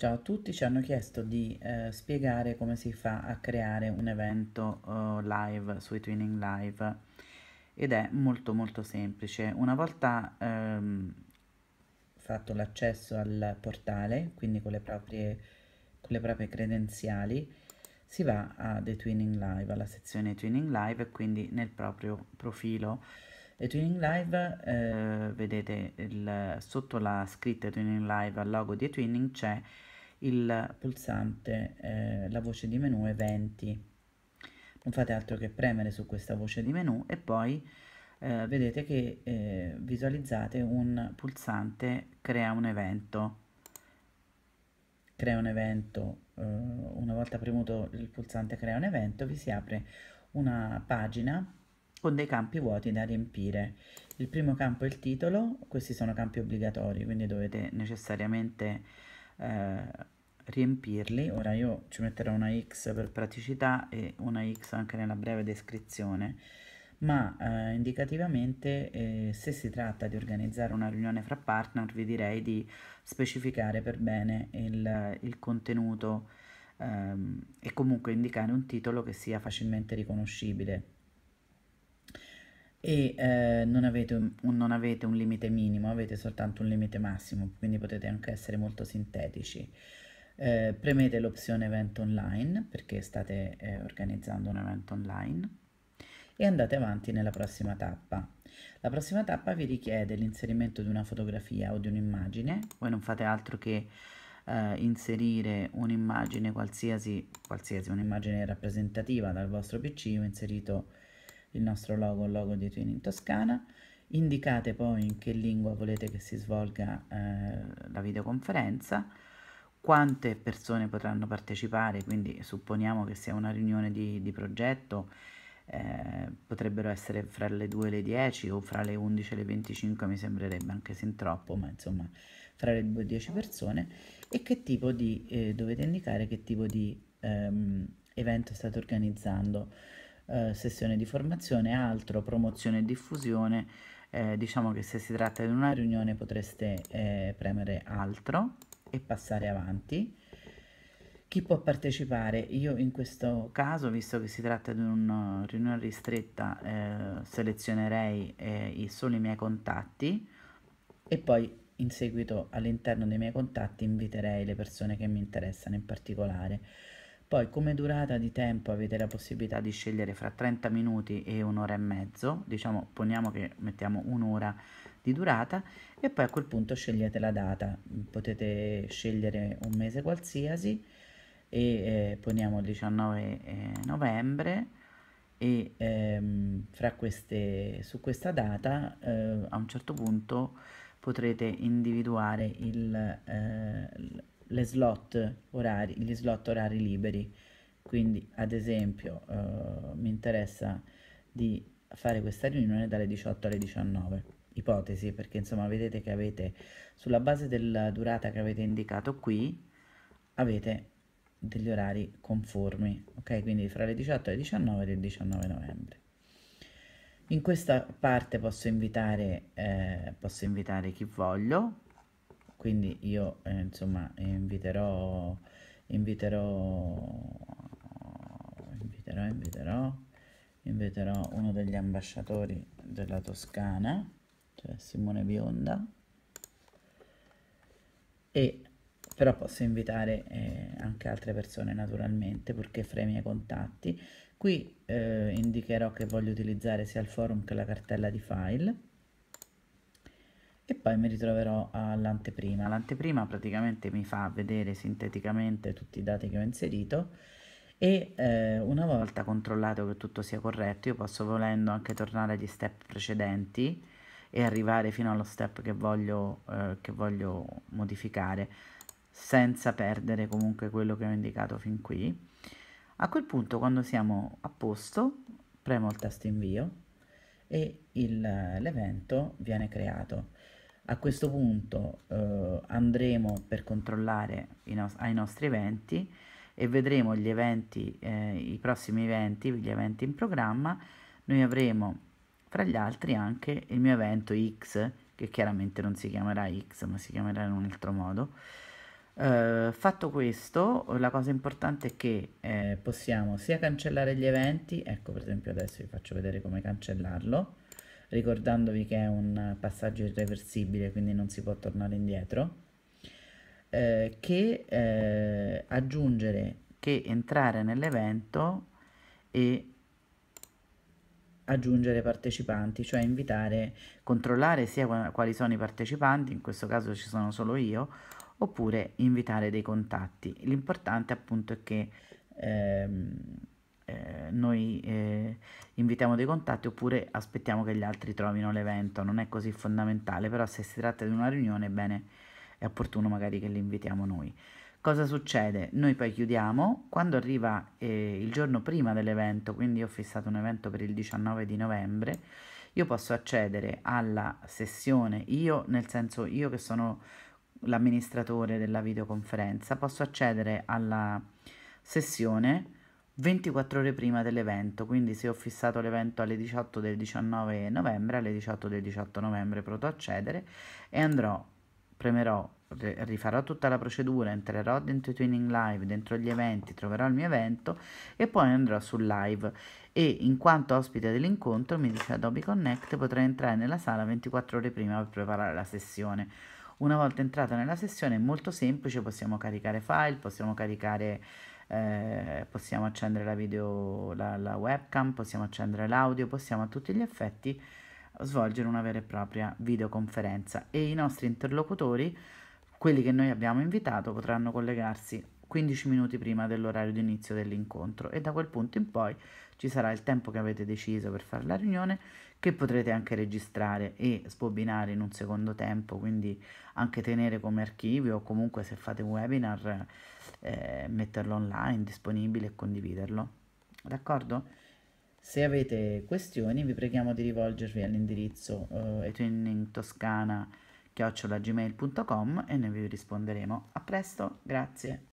Ciao a tutti, ci hanno chiesto di eh, spiegare come si fa a creare un evento eh, live sui Twinning Live ed è molto molto semplice. Una volta ehm, fatto l'accesso al portale, quindi con le, proprie, con le proprie credenziali, si va a The Twinning Live, alla sezione Twinning Live e quindi nel proprio profilo e Twinning Live, eh, vedete il, sotto la scritta Twinning Live al logo di Twinning c'è il pulsante, eh, la voce di menu eventi. Non fate altro che premere su questa voce di menu e poi eh, vedete che eh, visualizzate un pulsante crea un evento. Crea un evento, eh, una volta premuto il pulsante crea un evento, vi si apre una pagina con dei campi vuoti da riempire. Il primo campo è il titolo, questi sono campi obbligatori, quindi dovete necessariamente eh, riempirli. Ora io ci metterò una X per praticità e una X anche nella breve descrizione, ma eh, indicativamente eh, se si tratta di organizzare una riunione fra partner vi direi di specificare per bene il, il contenuto ehm, e comunque indicare un titolo che sia facilmente riconoscibile e eh, non, avete un, non, avete un, limite minimo, avete soltanto un limite massimo, quindi potete anche essere molto sintetici. Eh, premete l'opzione evento online perché state eh, organizzando un evento online e andate avanti nella prossima tappa. La prossima tappa vi richiede l'inserimento di una fotografia o di un'immagine, voi non fate altro che eh, inserire un'immagine qualsiasi, qualsiasi un'immagine rappresentativa dal vostro PC, ho inserito il nostro logo, il logo di Twin in Toscana, indicate poi in che lingua volete che si svolga eh, la videoconferenza, quante persone potranno partecipare, quindi supponiamo che sia una riunione di, di progetto, eh, potrebbero essere fra le 2 e le 10 o fra le 11 e le 25 mi sembrerebbe anche sin troppo, ma insomma fra le 2 e 10 persone e che tipo di, eh, dovete indicare che tipo di ehm, evento state organizzando eh, sessione di formazione, altro promozione e diffusione, eh, diciamo che se si tratta di una riunione potreste eh, premere altro e passare avanti. Chi può partecipare? Io in questo caso, visto che si tratta di una riunione ristretta, eh, selezionerei solo eh, i miei contatti e poi in seguito all'interno dei miei contatti inviterei le persone che mi interessano in particolare. Poi come durata di tempo avete la possibilità di scegliere fra 30 minuti e un'ora e mezzo, diciamo poniamo che mettiamo un'ora di durata e poi a quel punto scegliete la data, potete scegliere un mese qualsiasi e eh, poniamo il 19 eh, novembre e ehm, fra queste, su questa data eh, a un certo punto potrete individuare il, eh, le slot orari, gli slot orari liberi. Quindi, ad esempio, eh, mi interessa di fare questa riunione dalle 18 alle 19. Ipotesi, perché insomma vedete che avete, sulla base della durata che avete indicato qui, avete degli orari conformi, ok? Quindi fra le 18 e le 19 del 19 novembre. In questa parte posso invitare, eh, posso invitare chi voglio, quindi io eh, insomma inviterò inviterò inviterò inviterò inviterò uno degli ambasciatori della Toscana cioè Simone Bionda e però posso invitare eh, anche altre persone naturalmente purché fra i miei contatti qui eh, indicherò che voglio utilizzare sia il forum che la cartella di file e poi mi ritroverò all'anteprima. L'anteprima praticamente mi fa vedere sinteticamente tutti i dati che ho inserito e eh, una volta controllato che tutto sia corretto io posso volendo anche tornare agli step precedenti e arrivare fino allo step che voglio, eh, che voglio modificare senza perdere comunque quello che ho indicato fin qui. A quel punto quando siamo a posto premo il tasto invio e l'evento viene creato. A questo punto eh, andremo per controllare no ai nostri eventi e vedremo gli eventi, eh, i prossimi eventi, gli eventi in programma. Noi avremo fra gli altri anche il mio evento X, che chiaramente non si chiamerà X, ma si chiamerà in un altro modo. Eh, fatto questo, la cosa importante è che eh, possiamo sia cancellare gli eventi, ecco per esempio adesso vi faccio vedere come cancellarlo, ricordandovi che è un passaggio irreversibile, quindi non si può tornare indietro, eh, che eh, aggiungere che entrare nell'evento e aggiungere partecipanti, cioè invitare, controllare sia quali sono i partecipanti, in questo caso ci sono solo io, oppure invitare dei contatti. L'importante appunto è che ehm, noi eh, invitiamo dei contatti oppure aspettiamo che gli altri trovino l'evento, non è così fondamentale, però se si tratta di una riunione, bene, è opportuno magari che li invitiamo noi. Cosa succede? Noi poi chiudiamo, quando arriva eh, il giorno prima dell'evento, quindi ho fissato un evento per il 19 di novembre, io posso accedere alla sessione, io nel senso io che sono l'amministratore della videoconferenza, posso accedere alla sessione 24 ore prima dell'evento, quindi se ho fissato l'evento alle 18 del 19 novembre, alle 18 del 18 novembre potrò accedere e andrò, premerò, rifarò tutta la procedura, entrerò dentro i Twinning Live, dentro gli eventi, troverò il mio evento e poi andrò sul live e in quanto ospite dell'incontro, mi dice Adobe Connect, potrei entrare nella sala 24 ore prima per preparare la sessione. Una volta entrata nella sessione è molto semplice, possiamo caricare file, possiamo caricare eh, possiamo accendere la, video, la, la webcam, possiamo accendere l'audio, possiamo a tutti gli effetti svolgere una vera e propria videoconferenza e i nostri interlocutori, quelli che noi abbiamo invitato, potranno collegarsi 15 minuti prima dell'orario di inizio dell'incontro e da quel punto in poi ci sarà il tempo che avete deciso per fare la riunione che potrete anche registrare e sbobinare in un secondo tempo, quindi anche tenere come archivio o comunque se fate un webinar eh, metterlo online disponibile e condividerlo. D'accordo? Se avete questioni vi preghiamo di rivolgervi all'indirizzo eh, etwinningtoscana.com e noi vi risponderemo. A presto, grazie.